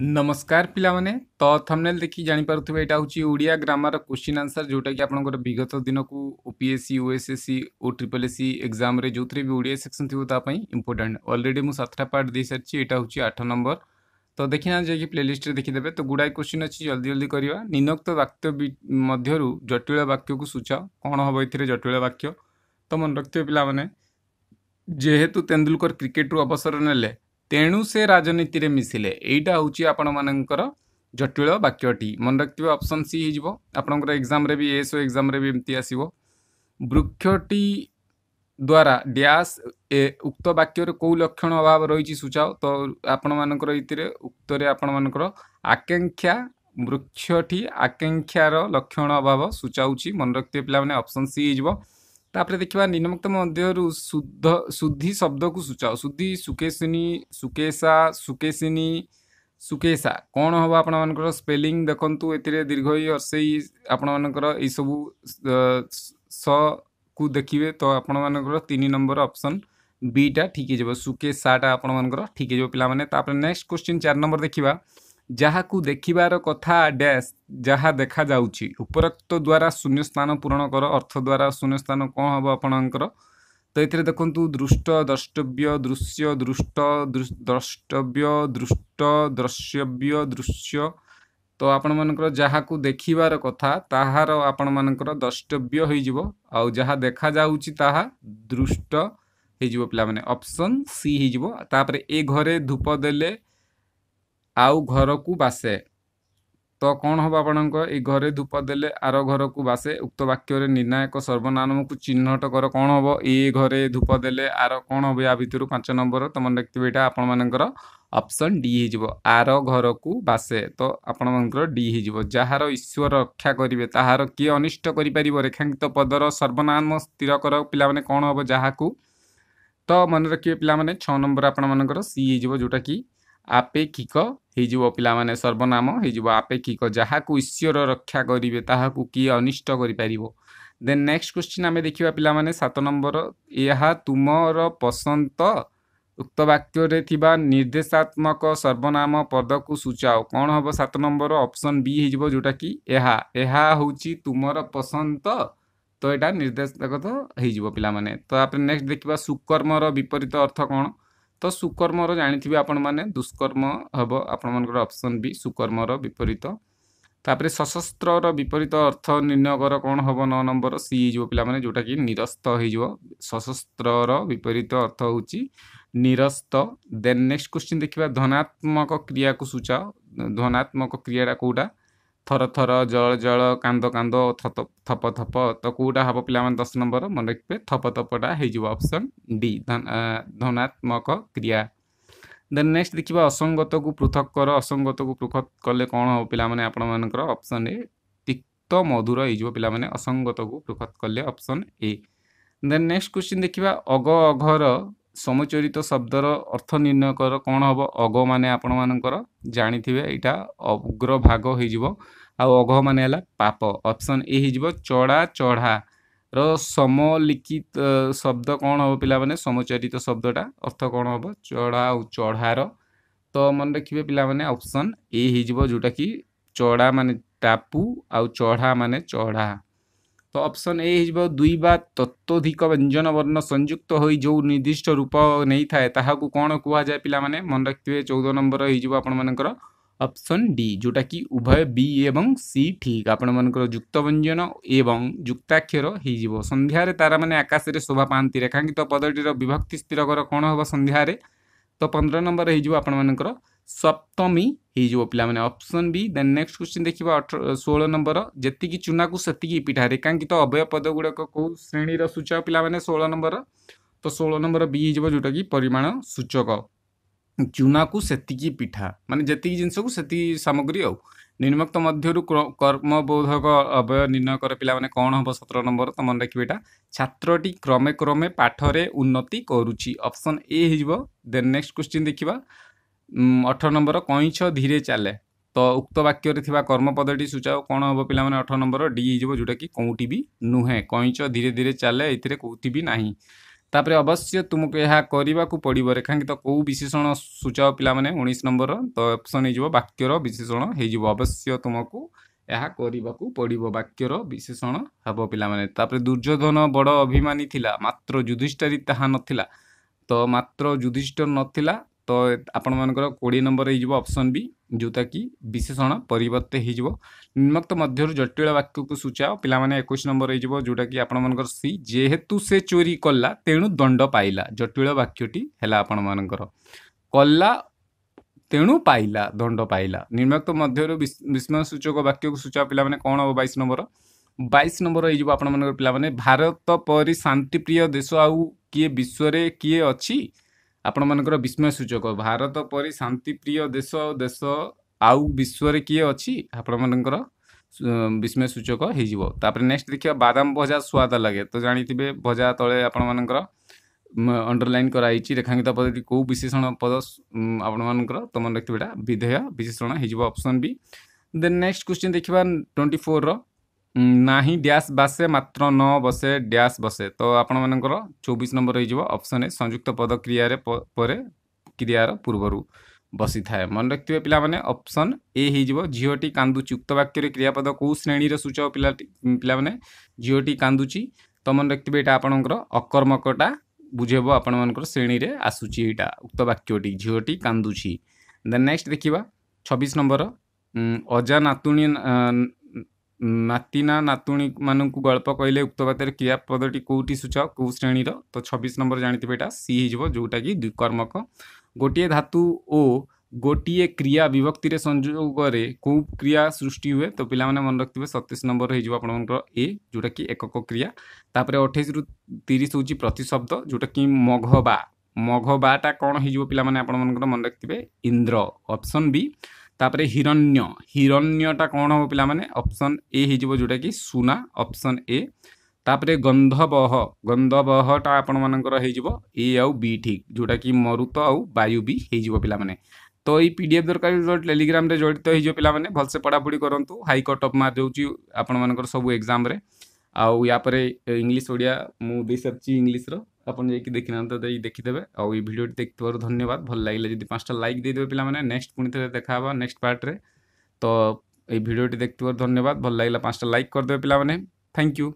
नमस्कार पाने तो थमनेल देखी जापार यहाँ हूँ ओडिया ग्रामर क्वेश्चन आंसर जोटा कि आपंकर विगत दिन को OPSC OSSC O triple S C exam जो भी ओडिया सेक्शन थी ताप इंपोर्टाट अलरेडी मुझे सतटा पार्ट दे सारी यहाँ हूँ आठ नंबर तो देखना जाइए प्ले लिस्ट्रे देखीदे तो गुड़ाए क्वेश्चन अच्छी जल्दी जल्दी करवा निम्नक्त वाक्य मध्य जटिल वाक्य को सूचा कौन हम ये जटिल वाक्य तो मन रखे पाने जेहेतु तेंदुलकर क्रिकेट रु अवसर नेले ତେଣୁ ସେ ରାଜନୀତିରେ ମିଶିଲେ ଏଇଟା ହେଉଛି ଆପଣମାନଙ୍କର ଜଟିଳ ବାକ୍ୟଟି ମନେ ରଖିଥିବେ ଅପସନ୍ ସି ହେଇଯିବ ଆପଣଙ୍କର ଏକ୍ଜାମ୍ରେ ବି ଏସ୍ ଓ ଏକ୍ଜାମ୍ରେ ବି ଏମିତି ଆସିବ ବୃକ୍ଷଟି ଦ୍ୱାରା ଡ୍ୟାସ୍ ଏ ଉକ୍ତ ବାକ୍ୟରେ କେଉଁ ଲକ୍ଷଣ ଅଭାବ ରହିଛି ସୂଚାଅ ତ ଆପଣମାନଙ୍କର ଏଥିରେ ଉକ୍ତରେ ଆପଣମାନଙ୍କର ଆକାଂକ୍ଷା ବୃକ୍ଷଟି ଆକାଂକ୍ଷାର ଲକ୍ଷଣ ଅଭାବ ସୂଚାଉଛି ମନେ ରଖିଥିବେ ପିଲାମାନେ ଅପସନ୍ ସି ହେଇଯିବ तापर देखा निम्नक्त मध्य शुद्ध शुद्धि शब्द को सूचाओ शुद्धि सुकेशिनी सुकेशा सुकेशिनी सुकेशा कौन हम आपण मान स्पेलींग देखते ए दीर्घ से आपण मानक यू स को देखिए तो आपण मानक नंबर अप्सन बीटा ठीक है सुकेशाटा आपण मानक ठीक है पे नेक्स्ट क्वेश्चन चार नंबर देखा ଯାହାକୁ ଦେଖିବାର କଥା ଡ୍ୟାସ୍ ଯାହା ଦେଖାଯାଉଛି ଉପରୋକ୍ତ ଦ୍ୱାରା ସ୍ଥାନ ପୂରଣ କର ଅର୍ଥ ଦ୍ୱାରା ସ୍ଥାନ କ'ଣ ହେବ ଆପଣଙ୍କର ତ ଏଥିରେ ଦେଖନ୍ତୁ ଦୃଷ୍ଟ ଦ୍ରଷ୍ଟବ୍ୟ ଦୃଶ୍ୟ ଦୃଷ୍ଟ ଦ୍ରଷ୍ଟବ୍ୟ ଦୃଷ୍ଟ ଦ୍ରଶ୍ୟବ୍ୟ ଦୃଶ୍ୟ ତ ଆପଣମାନଙ୍କର ଯାହାକୁ ଦେଖିବାର କଥା ତାହାର ଆପଣମାନଙ୍କର ଦ୍ରଷ୍ଟବ୍ୟ ହୋଇଯିବ ଆଉ ଯାହା ଦେଖାଯାଉଛି ତାହା ଦୃଷ୍ଟ ହେଇଯିବ ପିଲାମାନେ ଅପସନ୍ ସି ହେଇଯିବ ତାପରେ ଏ ଘରେ ଧୂପ ଦେଲେ ଆଉ ଘରକୁ ବାସେ ତ କ'ଣ ହେବ ଆପଣଙ୍କ ଏ ଘରେ ଧୂପ ଦେଲେ ଆର ଘରକୁ ବାସେ ଉକ୍ତ ବାକ୍ୟରେ ନିର୍ଣ୍ଣାୟକ ସର୍ବନାମକୁ ଚିହ୍ନଟ କର କ'ଣ ହେବ ଏ ଘରେ ଧୂପ ଦେଲେ ଆର କ'ଣ ହେବ ୟା ଭିତରୁ ପାଞ୍ଚ ନମ୍ବର ତୁମେ ଦେଖିଥିବେ ଏଇଟା ଆପଣମାନଙ୍କର ଅପସନ୍ ଡି ହେଇଯିବ ଆର ଘରକୁ ବାସେ ତ ଆପଣମାନଙ୍କର ଡି ହେଇଯିବ ଯାହାର ଈଶ୍ୱର ରକ୍ଷା କରିବେ ତାହାର କିଏ ଅନିଷ୍ଟ କରିପାରିବ ରେଖାଙ୍କିତ ପଦର ସର୍ବନାମ ସ୍ଥିର କର ପିଲାମାନେ କ'ଣ ହେବ ଯାହାକୁ ତ ମନେ ରଖିବେ ପିଲାମାନେ ଛଅ ନମ୍ବର ଆପଣମାନଙ୍କର ସି ହେଇଯିବ ଯେଉଁଟାକି ଆପେକ୍ଷିକ ହେଇଯିବ ପିଲାମାନେ ସର୍ବନାମ ହେଇଯିବ ଆପେକ୍ଷିକ ଯାହାକୁ ଈଶ୍ୱର ରକ୍ଷା କରିବେ ତାହାକୁ କିଏ ଅନିଷ୍ଟ କରିପାରିବ ଦେନ୍ ନେକ୍ସଟ କ୍ୱେଶ୍ଚିନ୍ ଆମେ ଦେଖିବା ପିଲାମାନେ ସାତ ନମ୍ବର ଏହା ତୁମର ପସନ୍ଦ ତ ଉକ୍ତ ବାକ୍ୟରେ ଥିବା ନିର୍ଦ୍ଦେଶାତ୍ମକ ସର୍ବନାମ ପଦକୁ ସୂଚାଅ କ'ଣ ହେବ ସାତ ନମ୍ବର ଅପସନ୍ ବି ହେଇଯିବ ଯେଉଁଟାକି ଏହା ଏହା ହେଉଛି ତୁମର ପସନ୍ଦ ତ ତ ଏଇଟା ନିର୍ଦ୍ଦେଶକ ତ ହେଇଯିବ ପିଲାମାନେ ତାପରେ ନେକ୍ସଟ ଦେଖିବା ସୁକର୍ମର ବିପରୀତ ଅର୍ଥ କ'ଣ तो सुकर्म जाणी आपण मैंने दुष्कर्म हम आपण मान अपसन भी सुकर्म विपरीत तापर सशस्त्र विपरीत अर्थ निर्णय कर कौन हम नौ नंबर सी हो पाने जोटा कि निरस्त हो सशस्त्र विपरीत अर्थ हूँ निरस्त देन नेक्स्ट क्वेश्चन देखा धनात्मक क्रिया को सूचाओ धनात्मक क्रियाटा कौटा ଥର ଥର ଜଳ ଜଳ କାନ୍ଦ କାନ୍ଦ ଥପ ଥପ ତ କେଉଁଟା ହବ ପିଲାମାନେ ଦଶ ନମ୍ବର ମନେ ରଖିବେ ଥପ ଥପଟା ହେଇଯିବ ଅପସନ୍ ଡି ଧନାତ୍ମକ କ୍ରିୟା ଦେନ୍ ନେକ୍ସଟ ଦେଖିବା ଅସଙ୍ଗତକୁ ପୃଥକ କର ଅସଙ୍ଗତକୁ ପୃଥକ କଲେ କ'ଣ ହବ ପିଲାମାନେ ଆପଣମାନଙ୍କର ଅପସନ୍ ଏ ତିକ୍ତ ମଧୁର ହେଇଯିବ ପିଲାମାନେ ଅସଙ୍ଗତକୁ ପୃଥକ କଲେ option A then next question ଦେଖିବା ଅଗ ଅଘର ସମଚରିତ ଶବ୍ଦର ଅର୍ଥ ନିର୍ଣ୍ଣୟ କର କ'ଣ ହେବ ଅଗ ମାନେ ଆପଣମାନଙ୍କର ଜାଣିଥିବେ ଏଇଟା ଅଗ୍ରଭାଗ ହେଇଯିବ ଆଉ ଅଘ ମାନେ ହେଲା ପାପ ଅପସନ୍ ଏ ହେଇଯିବ ଚଢ଼ା ଚଢ଼ାର ସମଲିଖିତ ଶବ୍ଦ କ'ଣ ହେବ ପିଲାମାନେ ସମଚରିତ ଶବ୍ଦଟା ଅର୍ଥ କ'ଣ ହେବ ଚଢ଼ା ଆଉ ଚଢ଼ାର ତ ମନେ ରଖିବେ ପିଲାମାନେ ଅପସନ୍ ଏ ହେଇଯିବ ଯେଉଁଟାକି ଚଢ଼ା ମାନେ ଟାପୁ ଆଉ ଚଢ଼ା ମାନେ ଚଢ଼ା অপশন এ হিজব দুইবা তত্ত্বধিক ব্যঞ্জনবর্ণ সংযুক্ত হই যো নির্দিষ্ট রূপ নাই ঠায় তাহা কো কোনা কোয়া যায় pila মানে মন রাখতি 14 নম্বর হিজব আপন মানে কর অপশন ডি যেটা কি উভয় বি এবং সি ঠিক আপন মানে কর যুক্তবঞ্জন এবং যুক্তাক্ষর হিজব সন্ধিয়ারে তার মানে আকাশ রে শোভা পানতি রে কা কি তো পদটির বিভক্তি স্থির ঘর কোনা হব সন্ধিয়ারে তো 15 নম্বর হিজব আপন মানে কর सप्तमी हो पाने अप्सन भी दे नेक्स्ट क्वेश्चन देखिए अठ नंबर जी चूना को सेक पिठा रेखांकित अवय पद गुड़क कौ श्रेणी सूचक पाने षोह नंबर तो षोह नंबर बी हो जोटा कि परिमाण सूचक चूना को सेक पिठा मानते जी जिनको से सामग्री आ निम्क्त मधर कर्मबोधक अवय निर्णय कर पे कौन हम सतर नंबर तो मन रखिए यहाँ छात्री क्रमे क्रमे पाठ से उन्नति करुच्ची अप्सन ए हो नेक्स्ट क्वेश्चन देखा ଅଠର ନମ୍ବର କଇଁଛ ଧୀରେ ଚାଲେ ତ ଉକ୍ତ ବାକ୍ୟରେ ଥିବା କର୍ମପଦଟି ସୂଚାଉ କ'ଣ ହେବ ପିଲାମାନେ ଅଠର ନମ୍ବର ଡି ହେଇଯିବ ଯେଉଁଟାକି କେଉଁଠି ବି ନୁହେଁ କଇଁଛ ଧୀରେ ଧୀରେ ଚାଲେ ଏଥିରେ କେଉଁଠି ବି ନାହିଁ ତାପରେ ଅବଶ୍ୟ ତୁମକୁ ଏହା କରିବାକୁ ପଡ଼ିବ ରେଖାଙ୍କିତ କେଉଁ ବିଶେଷଣ ସୂଚାଅ ପିଲାମାନେ ଉଣେଇଶ ନମ୍ବର ତ ଅପସନ୍ ହେଇଯିବ ବାକ୍ୟର ବିଶେଷଣ ହେଇଯିବ ଅବଶ୍ୟ ତୁମକୁ ଏହା କରିବାକୁ ପଡ଼ିବ ବାକ୍ୟର ବିଶେଷଣ ହେବ ପିଲାମାନେ ତାପରେ ଦୁର୍ଯ୍ୟୋଧନ ବଡ଼ ଅଭିମାନୀ ଥିଲା ମାତ୍ର ଯୁଧିଷ୍ଠାରୀ ତାହା ନଥିଲା ତ ମାତ୍ର ଯୁଧିଷ୍ଠର ନଥିଲା ତ ଆପଣମାନଙ୍କର କୋଡ଼ିଏ ନମ୍ବର ହେଇଯିବ ଅପସନ୍ ବି ଯେଉଁଟାକି ବିଶେଷଣ ପରିବର୍ତ୍ତେ ହେଇଯିବ ନିମ୍ନକ୍ତ ମଧ୍ୟରୁ ଜଟିଳ ବାକ୍ୟକୁ ସୂଚାଅ ପିଲାମାନେ ଏକୋଇଶ ନମ୍ବର ହେଇଯିବ ଯେଉଁଟାକି ଆପଣମାନଙ୍କର ସି ଯେହେତୁ ସେ ଚୋରି କଲା ତେଣୁ ଦଣ୍ଡ ପାଇଲା ଜଟିଳ ବାକ୍ୟଟି ହେଲା ଆପଣମାନଙ୍କର କଲା ତେଣୁ ପାଇଲା ଦଣ୍ଡ ପାଇଲା ନିମ୍ନକ୍ତ ମଧ୍ୟରୁ ବିସ୍ମୟ ସୂଚକ ବାକ୍ୟକୁ ସୂଚାଅ ପିଲାମାନେ କ'ଣ ହେବ ବାଇଶ ନମ୍ବର ବାଇଶ ନମ୍ବର ହେଇଯିବ ଆପଣମାନଙ୍କର ପିଲାମାନେ ଭାରତ ପରି ଶାନ୍ତିପ୍ରିୟ ଦେଶ ଆଉ କିଏ ବିଶ୍ୱରେ କିଏ ଅଛି ଆପଣମାନଙ୍କର ବିସ୍ମୟ ସୂଚକ ଭାରତ ପରି ଶାନ୍ତିପ୍ରିୟ ଦେଶ ଦେଶ ଆଉ ବିଶ୍ୱରେ କିଏ ଅଛି ଆପଣମାନଙ୍କର ବିସ୍ମୟ ସୂଚକ ହେଇଯିବ ତାପରେ ନେକ୍ସଟ ଦେଖିବା ବାଦାମ ଭଜା ସ୍ୱାଦ ଲାଗେ ତ ଜାଣିଥିବେ ଭଜା ତଳେ ଆପଣମାନଙ୍କର ଅଣ୍ଡରଲାଇନ୍ କରାଯାଇଛି ରେଖାଙ୍କିତ ପଦଟି କେଉଁ ବିଶେଷଣ ପଦ ଆପଣମାନଙ୍କର ତ ମନେ ରଖିଥିବେ ଏଇଟା ବିଧେୟ ବିଶେଷଣ ହେଇଯିବ option B then next question ଦେଖିବା ଟ୍ୱେଣ୍ଟି ଫୋର୍ର ନାହିଁ ଡ୍ୟାସ୍ ବାସେ ମାତ୍ର ନ ବସେ ଡ୍ୟାସ୍ ବସେ ତ ଆପଣମାନଙ୍କର ଚବିଶ ନମ୍ବର ହେଇଯିବ ଅପସନ୍ ଏ ସଂଯୁକ୍ତ ପଦ କ୍ରିୟାରେ ପରେ କ୍ରିୟାର ପୂର୍ବରୁ ବସିଥାଏ ମନେ ରଖିଥିବେ ପିଲାମାନେ ଅପସନ୍ ଏ ହେଇଯିବ ଝିଅଟି କାନ୍ଦୁଛି ଉକ୍ତ ବାକ୍ୟରେ କ୍ରିୟାପଦ କେଉଁ ଶ୍ରେଣୀର ସୂଚକ ପିଲାଟି ପିଲାମାନେ ଝିଅଟି କାନ୍ଦୁଛି ତ ମନେ ରଖିଥିବେ ଏଇଟା ଆପଣଙ୍କର ଅକର୍ମକଟା ବୁଝେଇବ ଆପଣମାନଙ୍କର ଶ୍ରେଣୀରେ ଆସୁଛି ଏଇଟା ଉକ୍ତ ବାକ୍ୟଟି ଝିଅଟି କାନ୍ଦୁଛି ଦେନ୍ ନେକ୍ସଟ ଦେଖିବା ଛବିଶ ନମ୍ବର ଅଜା ନାତୁଣୀ নাতিনা নাতুণীମାନଙ୍କୁ ଗଳ୍ପ କହିଲେ ଉକ୍ତ ବାକ୍ୟରେ କ୍ରିୟାପଦଟି କେଉଁଟି ସୂଚକ କେଉଁ ଶ୍ରେଣୀର ତ ଛବିଶ ନମ୍ବର ଜାଣିଥିବେ ଏଇଟା ସି ହେଇଯିବ ଯେଉଁଟାକି ଦ୍ୱିକର୍ମକ ଗୋଟିଏ ଧାତୁ ଓ ଗୋଟିଏ କ୍ରିୟା ବିଭକ୍ତିରେ ସଂଯୋଗରେ କେଉଁ କ୍ରିୟା ସୃଷ୍ଟି ହୁଏ ତ ପିଲାମାନେ ମନେ ରଖିଥିବେ ସତେଇଶ ନମ୍ବର ହେଇଯିବ ଆପଣଙ୍କର ଏ ଯେଉଁଟାକି ଏକକ କ୍ରିୟା ତାପରେ ଅଠେଇଶରୁ ତିରିଶ ହେଉଛି ପ୍ରତିଶବ୍ଦ ଯେଉଁଟାକି ମଘବା ମଘବାଟା କ'ଣ ହେଇଯିବ ପିଲାମାନେ ଆପଣମାନଙ୍କର ମନେ ରଖିଥିବେ ଇନ୍ଦ୍ର ଅପସନ୍ ବି ତାପରେ ହିରଣ୍ୟ ହିରଣ୍ୟଟା କ'ଣ ହେବ ପିଲାମାନେ ଅପସନ୍ ଏ ହେଇଯିବ ଯେଉଁଟାକି ସୁନା ଅପସନ୍ ଏ ତାପରେ ଗନ୍ଧବହ ଗନ୍ଧବହଟା ଆପଣମାନଙ୍କର ହେଇଯିବ ଏ ଆଉ ବି ଠିକ୍ ଯେଉଁଟାକି ମରୁତ ଆଉ ବାୟୁ ବି ହେଇଯିବ ପିଲାମାନେ ତ ଏଇ ପି ଡି ଏଫ୍ ଦରକାର ଟେଲିଗ୍ରାମରେ ଜଡ଼ିତ ହେଇଯିବ ପିଲାମାନେ ଭଲସେ ପଢ଼ାପଢ଼ି କରନ୍ତୁ ହାଇକୋର୍ଟ ଟପ୍ ମାର୍କ ଯାଉଛି ଆପଣମାନଙ୍କର ସବୁ ଏକ୍ଜାମ୍ରେ ଆଉ ୟା ପରେ ଇଂଲିଶ ଓଡ଼ିଆ ମୁଁ ଦେଇସାରିଛି ଇଂଲିଶର আপন দেখি দিখন তো দি দেখি দেবে অ এই ভিডিও দেখত পারো ধন্যবাদ ভাল লাগিলা যদি পাঁচটা লাইক দি দেবে পিলা মানে নেক্সট পুনিত দেখাব নেক্সট পার্ট রে তো এই ভিডিওটি দেখত পারো ধন্যবাদ ভাল লাগিলা পাঁচটা লাইক কর দে পিলা মানে থ্যাংক ইউ